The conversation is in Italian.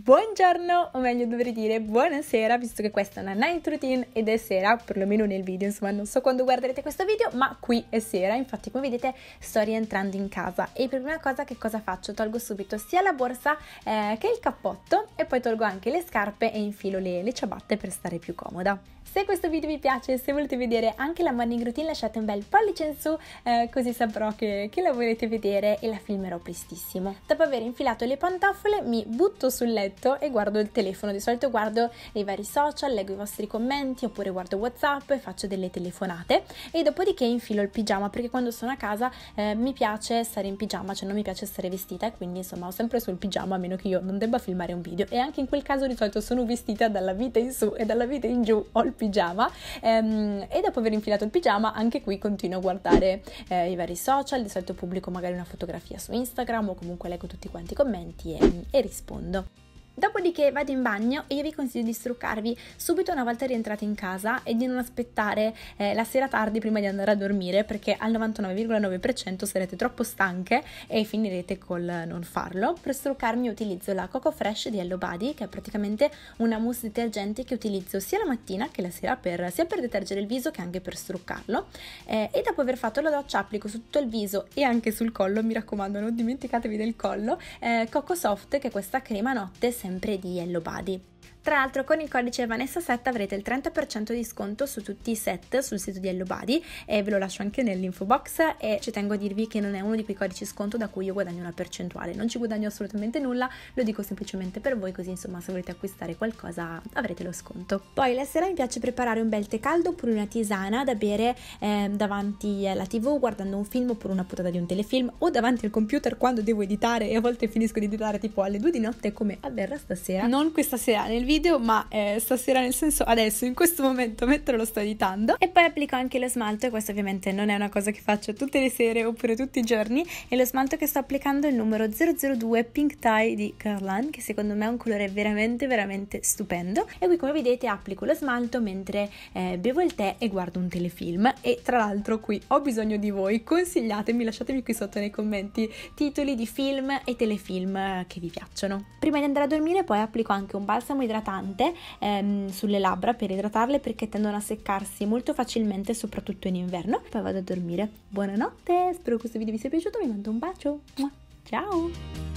Buongiorno, o meglio dovrei dire buonasera, visto che questa è una night routine ed è sera, perlomeno nel video, insomma non so quando guarderete questo video, ma qui è sera, infatti come vedete sto rientrando in casa e per prima cosa che cosa faccio? Tolgo subito sia la borsa eh, che il cappotto e poi tolgo anche le scarpe e infilo le, le ciabatte per stare più comoda. Se questo video vi piace e se volete vedere anche la morning routine lasciate un bel pollice in su eh, così saprò che, che la volete vedere e la filmerò prestissimo. Dopo aver infilato le pantofole mi butto sul letto letto e guardo il telefono, di solito guardo i vari social, leggo i vostri commenti oppure guardo Whatsapp e faccio delle telefonate e dopodiché infilo il pigiama perché quando sono a casa eh, mi piace stare in pigiama, cioè non mi piace stare vestita e quindi insomma ho sempre sul pigiama a meno che io non debba filmare un video e anche in quel caso di solito sono vestita dalla vita in su e dalla vita in giù ho il pigiama ehm, e dopo aver infilato il pigiama anche qui continuo a guardare eh, i vari social, di solito pubblico magari una fotografia su Instagram o comunque leggo tutti quanti i commenti e, e rispondo. Dopodiché vado in bagno e io vi consiglio di struccarvi subito una volta rientrate in casa e di non aspettare eh, la sera tardi prima di andare a dormire perché al 99,9% sarete troppo stanche e finirete col non farlo. Per struccarmi utilizzo la Coco Fresh di Hello Body che è praticamente una mousse detergente che utilizzo sia la mattina che la sera per, sia per detergere il viso che anche per struccarlo eh, e dopo aver fatto la doccia applico su tutto il viso e anche sul collo, mi raccomando non dimenticatevi del collo, eh, Coco Soft che è questa crema notte sempre sempre di Yellow Buddy. Tra l'altro con il codice Vanessa7 avrete il 30% di sconto su tutti i set sul sito di Ellobody e ve lo lascio anche nell'info box e ci tengo a dirvi che non è uno di quei codici sconto da cui io guadagno una percentuale, non ci guadagno assolutamente nulla, lo dico semplicemente per voi così insomma se volete acquistare qualcosa avrete lo sconto. Poi la sera mi piace preparare un bel tè caldo oppure una tisana da bere eh, davanti alla tv guardando un film oppure una puntata di un telefilm o davanti al computer quando devo editare e a volte finisco di editare tipo alle 2 di notte come avverrà stasera. Non questa sera nel video video, ma eh, stasera nel senso adesso, in questo momento, mentre lo sto editando. E poi applico anche lo smalto e questo ovviamente non è una cosa che faccio tutte le sere oppure tutti i giorni. E lo smalto che sto applicando è il numero 002 Pink Tie di Carlan, che secondo me è un colore veramente, veramente stupendo. E qui come vedete applico lo smalto mentre eh, bevo il tè e guardo un telefilm. E tra l'altro qui ho bisogno di voi, consigliatemi, lasciatemi qui sotto nei commenti titoli di film e telefilm eh, che vi piacciono. Prima di andare a dormire poi applico anche un balsamo idratante idratante ehm, sulle labbra per idratarle perché tendono a seccarsi molto facilmente soprattutto in inverno. Poi vado a dormire. Buonanotte, spero questo video vi sia piaciuto, vi mando un bacio. Ciao!